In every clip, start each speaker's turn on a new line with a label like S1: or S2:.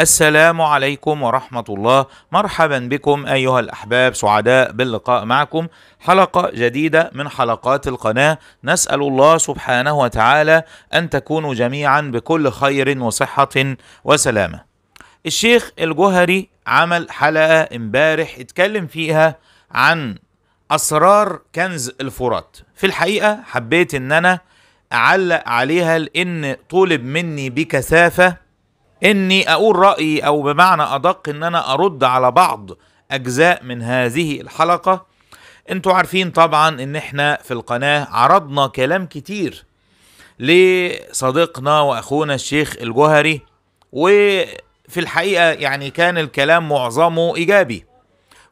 S1: السلام عليكم ورحمة الله مرحبا بكم أيها الأحباب سعداء باللقاء معكم حلقة جديدة من حلقات القناة نسأل الله سبحانه وتعالى أن تكونوا جميعا بكل خير وصحة وسلامة الشيخ الجوهري عمل حلقة امبارح اتكلم فيها عن أسرار كنز الفرات في الحقيقة حبيت أن أنا أعلق عليها لأن طولب مني بكثافة اني اقول رايي او بمعنى ادق ان انا ارد على بعض اجزاء من هذه الحلقه انتوا عارفين طبعا ان احنا في القناه عرضنا كلام كتير لصديقنا واخونا الشيخ الجوهري وفي الحقيقه يعني كان الكلام معظمه ايجابي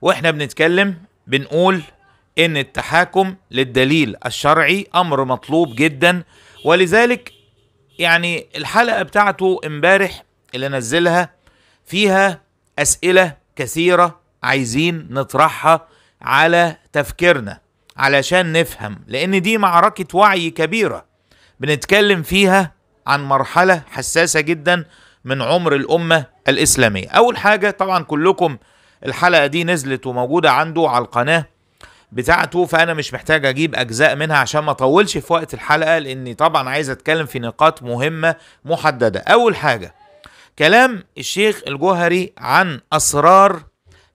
S1: واحنا بنتكلم بنقول ان التحاكم للدليل الشرعي امر مطلوب جدا ولذلك يعني الحلقه بتاعته امبارح اللي انزلها فيها اسئله كثيره عايزين نطرحها على تفكيرنا علشان نفهم لان دي معركه وعي كبيره بنتكلم فيها عن مرحله حساسه جدا من عمر الامه الاسلاميه اول حاجه طبعا كلكم الحلقه دي نزلت وموجوده عنده على القناه بتاعته فانا مش محتاج اجيب اجزاء منها عشان ما اطولش في وقت الحلقه لاني طبعا عايز اتكلم في نقاط مهمه محدده اول حاجه كلام الشيخ الجوهري عن أسرار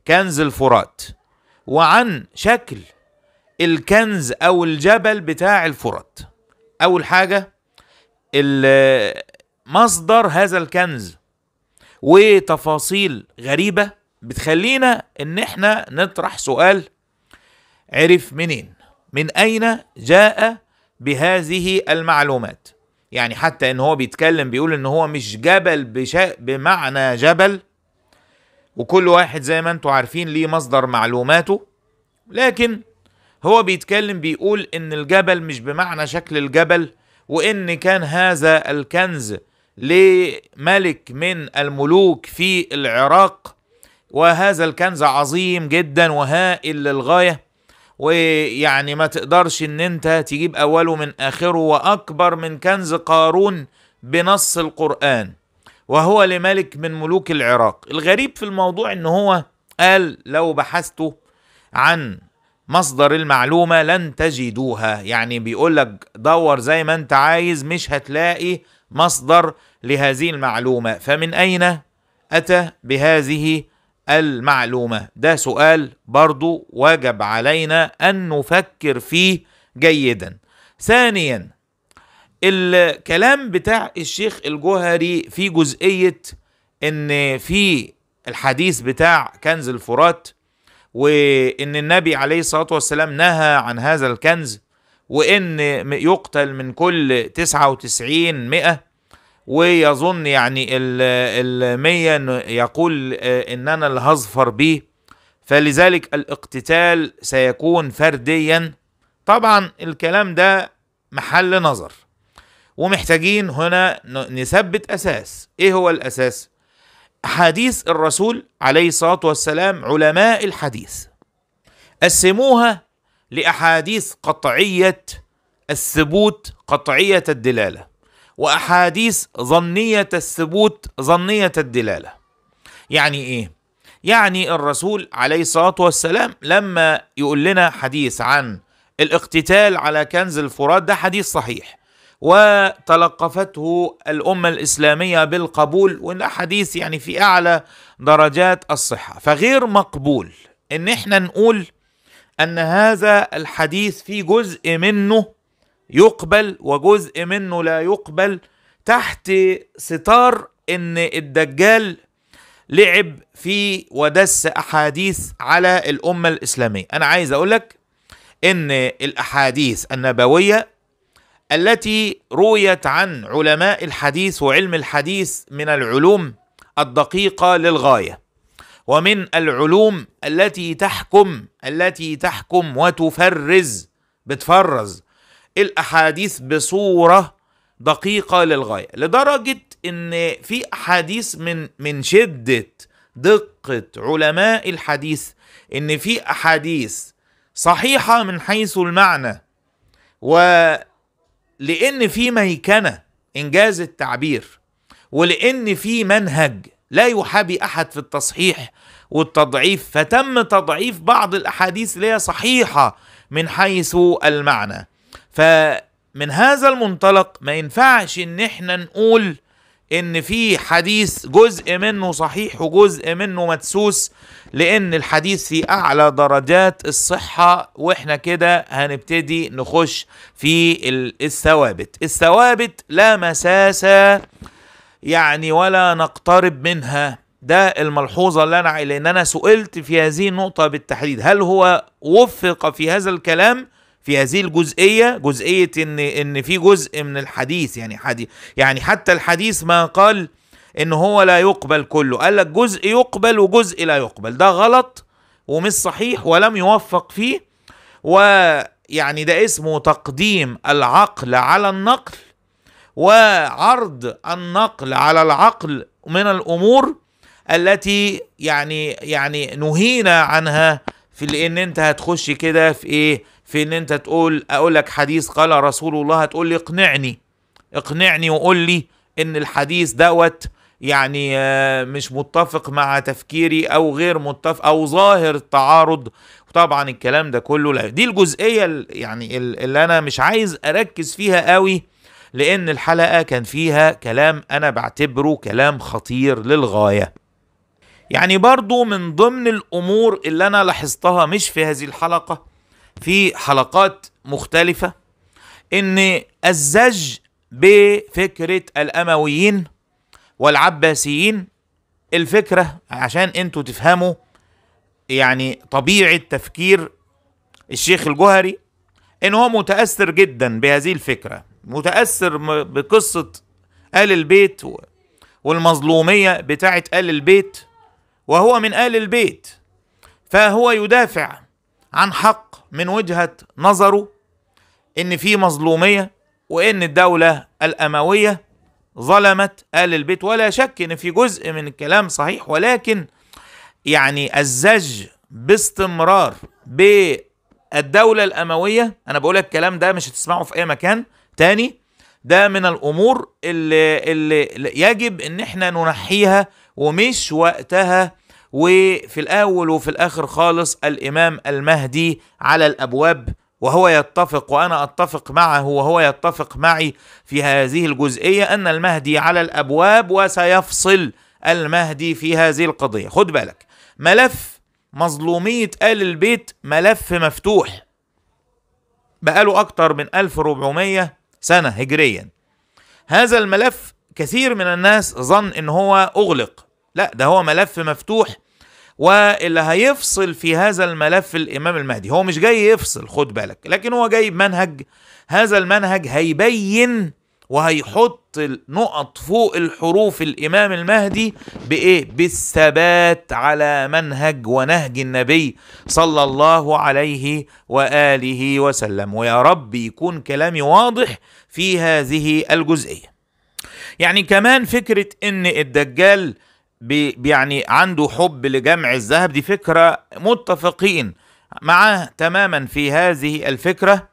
S1: كنز الفرات وعن شكل الكنز أو الجبل بتاع الفرات أول حاجة مصدر هذا الكنز وتفاصيل غريبة بتخلينا إن إحنا نطرح سؤال عرف منين من أين جاء بهذه المعلومات يعني حتى ان هو بيتكلم بيقول ان هو مش جبل بشا بمعنى جبل وكل واحد زي ما انتم عارفين ليه مصدر معلوماته لكن هو بيتكلم بيقول ان الجبل مش بمعنى شكل الجبل وان كان هذا الكنز لملك من الملوك في العراق وهذا الكنز عظيم جدا وهائل للغايه ويعني ما تقدرش ان انت تجيب اوله من اخره واكبر من كنز قارون بنص القرآن وهو لملك من ملوك العراق الغريب في الموضوع ان هو قال لو بحثت عن مصدر المعلومة لن تجدوها يعني بيقول لك دور زي ما انت عايز مش هتلاقي مصدر لهذه المعلومة فمن أين أتى بهذه المعلومة ده سؤال برضو وجب علينا أن نفكر فيه جيدا ثانيا الكلام بتاع الشيخ الجوهري في جزئية ان في الحديث بتاع كنز الفرات وان النبي عليه الصلاة والسلام نهى عن هذا الكنز وان يقتل من كل 99 مئة ويظن يعني المية يقول آه، ان انا اللي هظفر بيه فلذلك الاقتتال سيكون فرديا طبعا الكلام ده محل نظر ومحتاجين هنا نثبت اساس ايه هو الاساس حديث الرسول عليه الصلاه والسلام علماء الحديث قسموها لاحاديث قطعيه الثبوت قطعيه الدلاله واحاديث ظنيه الثبوت ظنيه الدلاله يعني ايه يعني الرسول عليه الصلاه والسلام لما يقول لنا حديث عن الاقتتال على كنز الفرات ده حديث صحيح وتلقفته الأمة الإسلامية بالقبول وإن حديث يعني في أعلى درجات الصحة فغير مقبول إن إحنا نقول أن هذا الحديث في جزء منه يقبل وجزء منه لا يقبل تحت ستار ان الدجال لعب في ودس احاديث على الامه الاسلاميه انا عايز اقول لك ان الاحاديث النبويه التي رويت عن علماء الحديث وعلم الحديث من العلوم الدقيقه للغايه ومن العلوم التي تحكم التي تحكم وتفرز بتفرز الاحاديث بصوره دقيقه للغايه لدرجه ان في احاديث من من شده دقه علماء الحديث ان في احاديث صحيحه من حيث المعنى ولان في ميكنه انجاز التعبير ولان في منهج لا يحابي احد في التصحيح والتضعيف فتم تضعيف بعض الاحاديث اللي هي صحيحه من حيث المعنى فمن هذا المنطلق ما ينفعش ان احنا نقول ان في حديث جزء منه صحيح وجزء منه مدسوس لان الحديث في اعلى درجات الصحه واحنا كده هنبتدي نخش في الثوابت الثوابت لا مساس يعني ولا نقترب منها ده الملحوظة اللي أنا لأن أنا سئلت في هذه النقطة بالتحديد هل هو وفق في هذا الكلام في هذه الجزئيه جزئيه ان ان في جزء من الحديث يعني حديث يعني حتى الحديث ما قال ان هو لا يقبل كله قال لك جزء يقبل وجزء لا يقبل ده غلط ومش صحيح ولم يوفق فيه ويعني ده اسمه تقديم العقل على النقل وعرض النقل على العقل من الامور التي يعني يعني نهينا عنها في ان انت هتخش كده في ايه في ان انت تقول اقول لك حديث قال رسول الله هتقول لي اقنعني اقنعني وقول لي ان الحديث دوت يعني آه، مش متفق مع تفكيري او غير متفق او ظاهر التعارض وطبعا الكلام ده كله لا دي الجزئيه يعني اللي انا مش عايز اركز فيها قوي لان الحلقه كان فيها كلام انا بعتبره كلام خطير للغايه يعني برضو من ضمن الأمور اللي أنا لاحظتها مش في هذه الحلقة في حلقات مختلفة إن الزج بفكرة الأمويين والعباسيين الفكرة عشان انتوا تفهموا يعني طبيعة تفكير الشيخ الجوهري ان هو متأثر جدا بهذه الفكرة متأثر بقصة آل البيت والمظلومية بتاعة آل البيت وهو من آل البيت فهو يدافع عن حق من وجهة نظره إن في مظلومية وإن الدولة الأموية ظلمت آل البيت ولا شك إن في جزء من الكلام صحيح ولكن يعني الزج باستمرار بالدولة الأموية أنا بقول لك الكلام ده مش هتسمعه في أي مكان تاني ده من الأمور اللي, اللي يجب إن إحنا ننحيها ومش وقتها وفي الاول وفي الاخر خالص الامام المهدي على الابواب وهو يتفق وانا اتفق معه وهو يتفق معي في هذه الجزئيه ان المهدي على الابواب وسيفصل المهدي في هذه القضيه خد بالك ملف مظلوميه ال البيت ملف مفتوح بقاله اكتر من 1400 سنه هجريا هذا الملف كثير من الناس ظن ان هو اغلق لا ده هو ملف مفتوح واللي هيفصل في هذا الملف الامام المهدي هو مش جاي يفصل خد بالك لكن هو جاي بمنهج هذا المنهج هيبين وهيحط نقط فوق الحروف الامام المهدي بايه بالثبات على منهج ونهج النبي صلى الله عليه واله وسلم ويا رب يكون كلامي واضح في هذه الجزئيه يعني كمان فكره ان الدجال بي يعني عنده حب لجمع الذهب دي فكرة متفقين معاه تماما في هذه الفكرة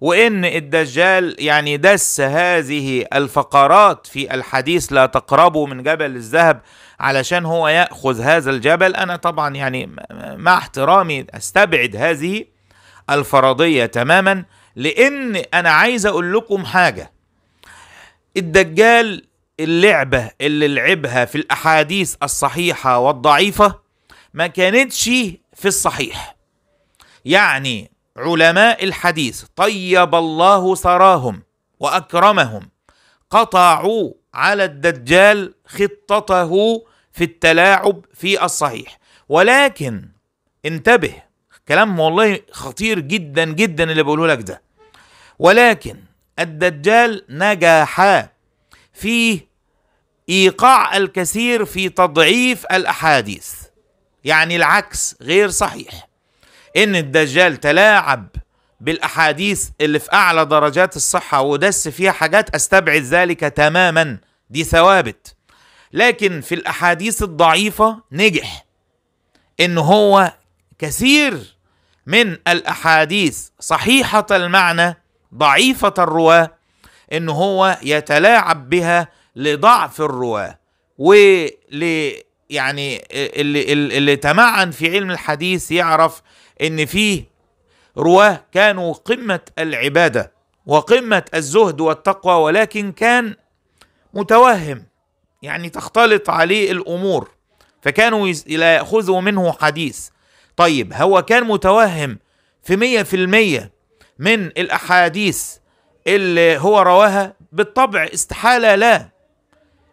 S1: وإن الدجال يعني دس هذه الفقرات في الحديث لا تقربوا من جبل الذهب علشان هو يأخذ هذا الجبل أنا طبعا يعني مع احترامي أستبعد هذه الفرضية تماما لأن أنا عايز أقول لكم حاجة الدجال اللعبة اللي لعبها في الأحاديث الصحيحة والضعيفة ما كانتش في الصحيح يعني علماء الحديث طيب الله ثراهم وأكرمهم قطعوا على الدجال خطته في التلاعب في الصحيح ولكن انتبه كلام والله خطير جدا جدا اللي بقوله لك ده ولكن الدجال نجح فيه ايقاع الكثير في تضعيف الاحاديث يعني العكس غير صحيح ان الدجال تلاعب بالاحاديث اللي في اعلى درجات الصحه ودس فيها حاجات استبعد ذلك تماما دي ثوابت لكن في الاحاديث الضعيفه نجح ان هو كثير من الاحاديث صحيحه المعنى ضعيفه الرواه ان هو يتلاعب بها لضعف الرواه ول يعني اللي اللي تمعن في علم الحديث يعرف ان فيه رواه كانوا قمه العباده وقمه الزهد والتقوى ولكن كان متوهم يعني تختلط عليه الامور فكانوا لا ياخذوا منه حديث طيب هو كان متوهم في مية في المية من الأحاديث اللي هو رواها بالطبع استحالة لا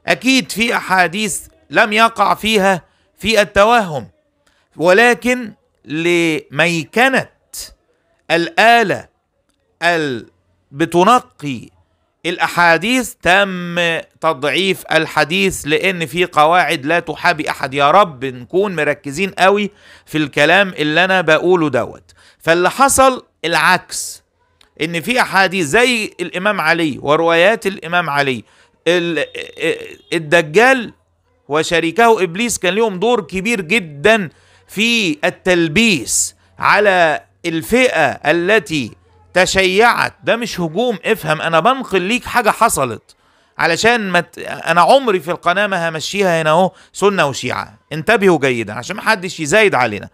S1: اكيد في احاديث لم يقع فيها في التوهم ولكن لميكنه الاله ال بتنقي الاحاديث تم تضعيف الحديث لان في قواعد لا تحابي احد يا رب نكون مركزين قوي في الكلام اللي انا بقوله دوت فاللي حصل العكس ان في احاديث زي الامام علي وروايات الامام علي الدجال وشريكه ابليس كان لهم دور كبير جدا في التلبيس على الفئه التي تشيعت ده مش هجوم افهم انا بنقل ليك حاجه حصلت علشان ما ت... انا عمري في القناه ما همشيها هنا اهو سنه وشيعه انتبهوا جيدا عشان ما حدش يزايد علينا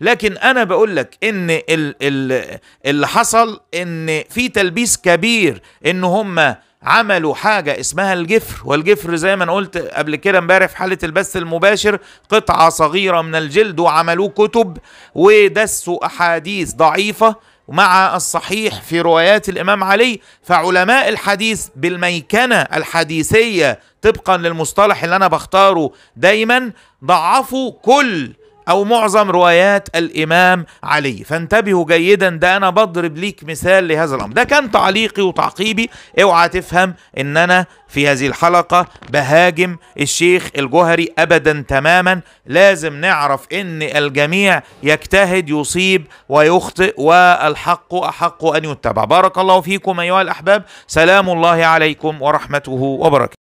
S1: لكن انا بقول لك ان ال... ال... اللي حصل ان في تلبيس كبير ان هم عملوا حاجة اسمها الجفر والجفر زي ما انا قلت قبل كده امبارح في حالة البث المباشر قطعة صغيرة من الجلد وعملوه كتب ودسوا أحاديث ضعيفة مع الصحيح في روايات الإمام علي فعلماء الحديث بالميكنة الحديثية طبقا للمصطلح اللي أنا بختاره دايما ضعفوا كل او معظم روايات الامام علي فانتبهوا جيدا ده انا بضرب ليك مثال لهذا الامر ده كان تعليقي وتعقيبي اوعى تفهم ان انا في هذه الحلقة بهاجم الشيخ الجوهري ابدا تماما لازم نعرف ان الجميع يجتهد يصيب ويخطئ والحق احق ان يتبع بارك الله فيكم ايها الاحباب سلام الله عليكم ورحمته وبركاته